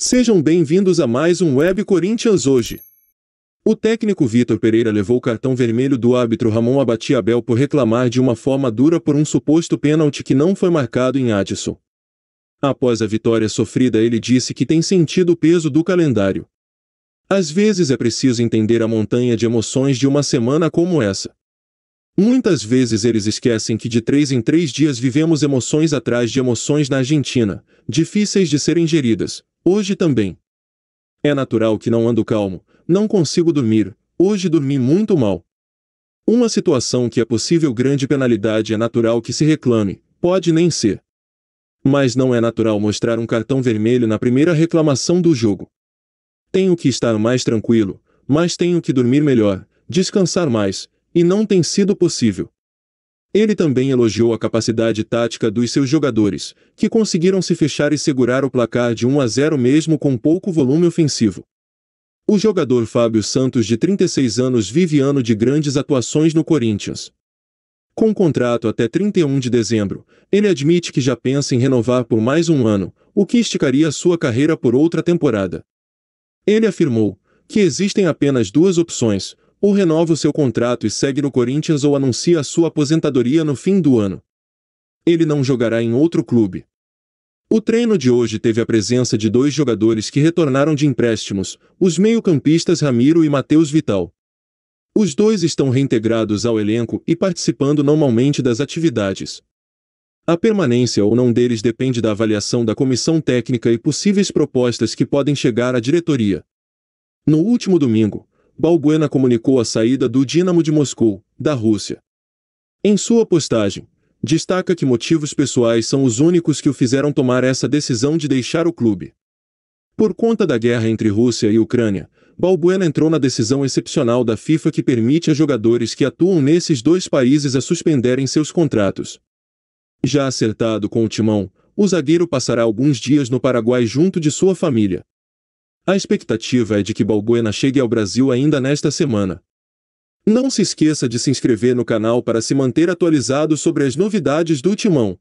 Sejam bem-vindos a mais um Web Corinthians hoje. O técnico Vitor Pereira levou o cartão vermelho do árbitro Ramon Abati Abel por reclamar de uma forma dura por um suposto pênalti que não foi marcado em Addison. Após a vitória sofrida, ele disse que tem sentido o peso do calendário. Às vezes é preciso entender a montanha de emoções de uma semana como essa. Muitas vezes eles esquecem que de três em três dias vivemos emoções atrás de emoções na Argentina, difíceis de serem geridas, Hoje também. É natural que não ando calmo, não consigo dormir, hoje dormi muito mal. Uma situação que é possível grande penalidade é natural que se reclame, pode nem ser. Mas não é natural mostrar um cartão vermelho na primeira reclamação do jogo. Tenho que estar mais tranquilo, mas tenho que dormir melhor, descansar mais, e não tem sido possível. Ele também elogiou a capacidade tática dos seus jogadores, que conseguiram se fechar e segurar o placar de 1 a 0 mesmo com pouco volume ofensivo. O jogador Fábio Santos, de 36 anos, vive ano de grandes atuações no Corinthians. Com um contrato até 31 de dezembro, ele admite que já pensa em renovar por mais um ano, o que esticaria sua carreira por outra temporada. Ele afirmou que existem apenas duas opções: ou renove o seu contrato e segue no Corinthians ou anuncia a sua aposentadoria no fim do ano. Ele não jogará em outro clube. O treino de hoje teve a presença de dois jogadores que retornaram de empréstimos, os meio-campistas Ramiro e Matheus Vital. Os dois estão reintegrados ao elenco e participando normalmente das atividades. A permanência ou não deles depende da avaliação da comissão técnica e possíveis propostas que podem chegar à diretoria. No último domingo, Balbuena comunicou a saída do Dinamo de Moscou, da Rússia. Em sua postagem, destaca que motivos pessoais são os únicos que o fizeram tomar essa decisão de deixar o clube. Por conta da guerra entre Rússia e Ucrânia, Balbuena entrou na decisão excepcional da FIFA que permite a jogadores que atuam nesses dois países a suspenderem seus contratos. Já acertado com o timão, o zagueiro passará alguns dias no Paraguai junto de sua família. A expectativa é de que Balbuena chegue ao Brasil ainda nesta semana. Não se esqueça de se inscrever no canal para se manter atualizado sobre as novidades do Timão.